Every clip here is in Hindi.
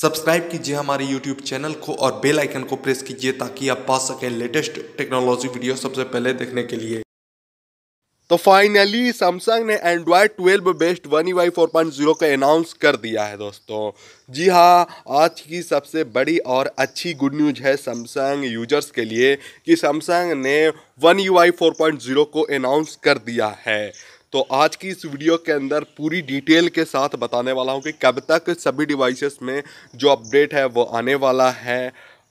सब्सक्राइब कीजिए हमारे यूट्यूब चैनल को और बेल आइकन को प्रेस कीजिए ताकि आप पा सकें लेटेस्ट टेक्नोलॉजी वीडियो सबसे पहले देखने के लिए तो फाइनली सैमसंग ने Android 12 based one U I four का अनाउंस कर दिया है दोस्तों जी हाँ आज की सबसे बड़ी और अच्छी गुड न्यूज है सैमसंग यूजर्स के लिए कि सैमसंग ने वन ई वाई फोर को अनाउंस कर दिया है तो आज की इस वीडियो के अंदर पूरी डिटेल के साथ बताने वाला हूँ कि कब तक सभी डिवाइसेस में जो अपडेट है वो आने वाला है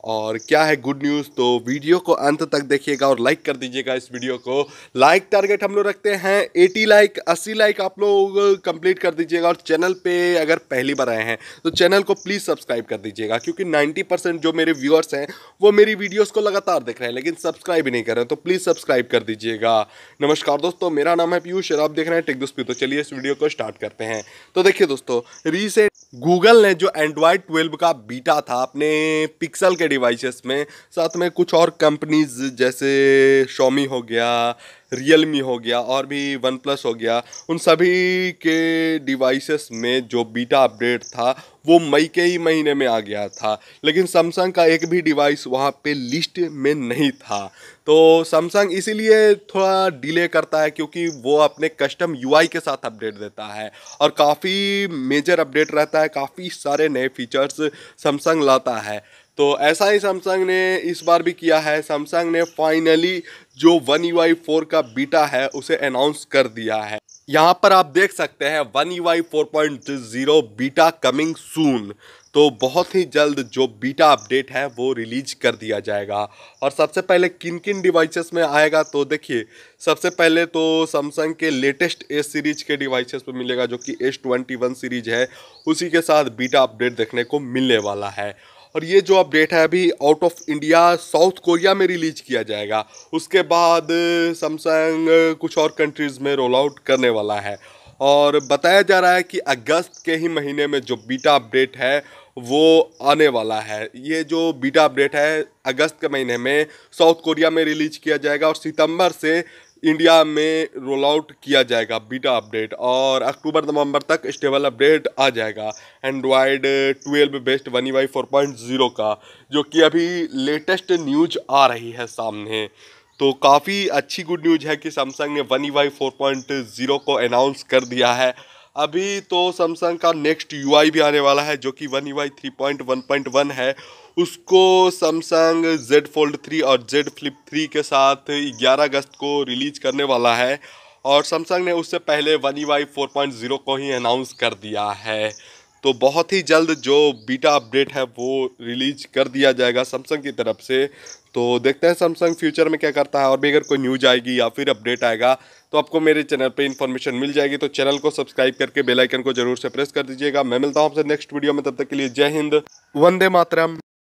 और क्या है गुड न्यूज़ तो वीडियो को अंत तक देखिएगा और लाइक कर दीजिएगा इस वीडियो को लाइक टारगेट हम लोग रखते हैं 80 लाइक 80 लाइक आप लोग कंप्लीट कर दीजिएगा और चैनल पे अगर पहली बार आए हैं तो चैनल को प्लीज़ सब्सक्राइब कर दीजिएगा क्योंकि 90 परसेंट जो मेरे व्यूअर्स हैं वो मेरी वीडियोज़ को लगातार देख रहे हैं लेकिन सब्सक्राइब ही नहीं कर रहे तो प्लीज़ सब्सक्राइब कर दीजिएगा नमस्कार दोस्तों मेरा नाम है पीयूष और आप देख रहे हैं टेक दोस्त तो चलिए इस वीडियो को स्टार्ट करते हैं तो देखिए दोस्तों रिसेंट गूगल ने जो एंड्रॉयड 12 का बीटा था अपने पिक्सल के डिवाइसेस में साथ में कुछ और कंपनीज जैसे शोमी हो गया रियल मी हो गया और भी वन प्लस हो गया उन सभी के डिवाइसेस में जो बीटा अपडेट था वो मई के ही महीने में आ गया था लेकिन सैमसंग का एक भी डिवाइस वहाँ पे लिस्ट में नहीं था तो सैमसंग इसीलिए थोड़ा डिले करता है क्योंकि वो अपने कस्टम यूआई के साथ अपडेट देता है और काफ़ी मेजर अपडेट रहता है काफ़ी सारे नए फीचर्स सैमसंग लाता है तो ऐसा ही सैमसंग ने इस बार भी किया है सैमसंग ने फाइनली जो वन यू आई फोर का बीटा है उसे अनाउंस कर दिया है यहाँ पर आप देख सकते हैं one U I four point zero beta coming soon तो बहुत ही जल्द जो बीटा अपडेट है वो रिलीज कर दिया जाएगा और सबसे पहले किन किन डिवाइसेस में आएगा तो देखिए सबसे पहले तो सैमसंग के लेटेस्ट एस सीरीज के डिवाइसेस पर मिलेगा जो कि एस ट्वेंटी वन सीरीज है उसी के साथ बीटा अपडेट देखने को मिलने वाला है और ये जो अपडेट है अभी out of India South Korea में रिलीज किया जाएगा उसके बाद सैमसंग कुछ और कंट्रीज़ में रोल आउट करने वाला है और बताया जा रहा है कि अगस्त के ही महीने में जो बीटा अपडेट है वो आने वाला है ये जो बीटा अपडेट है अगस्त के महीने में साउथ कोरिया में रिलीज किया जाएगा और सितंबर से इंडिया में रोल आउट किया जाएगा बीटा अपडेट और अक्टूबर नवंबर तक स्टेबल अपडेट आ जाएगा Android twelve based one UI four point zero का जो कि अभी लेटेस्ट न्यूज आ रही है सामने तो काफ़ी अच्छी गुड न्यूज है कि सैमसंग ने one UI four point zero को अनाउंस कर दिया है अभी तो सैमसंग का नेक्स्ट यूआई भी आने वाला है जो कि one U I three point one point one है उसको सैमसंग Z Fold 3 और Z Flip 3 के साथ 11 अगस्त को रिलीज करने वाला है और सैमसंग ने उससे पहले one U I four point zero को ही अनाउंस कर दिया है तो बहुत ही जल्द जो बीटा अपडेट है वो रिलीज कर दिया जाएगा सैमसंग की तरफ से तो देखते हैं सैमसंग फ्यूचर में क्या करता है और भी अगर कोई न्यूज आएगी या फिर अपडेट आएगा तो आपको मेरे चैनल पे इन्फॉर्मेशन मिल जाएगी तो चैनल को सब्सक्राइब करके बेल आइकन को जरूर से प्रेस कर दीजिएगा मैं मिलता हूँ आपसे नेक्स्ट वीडियो में तब तक के लिए जय हिंद वंदे मातरम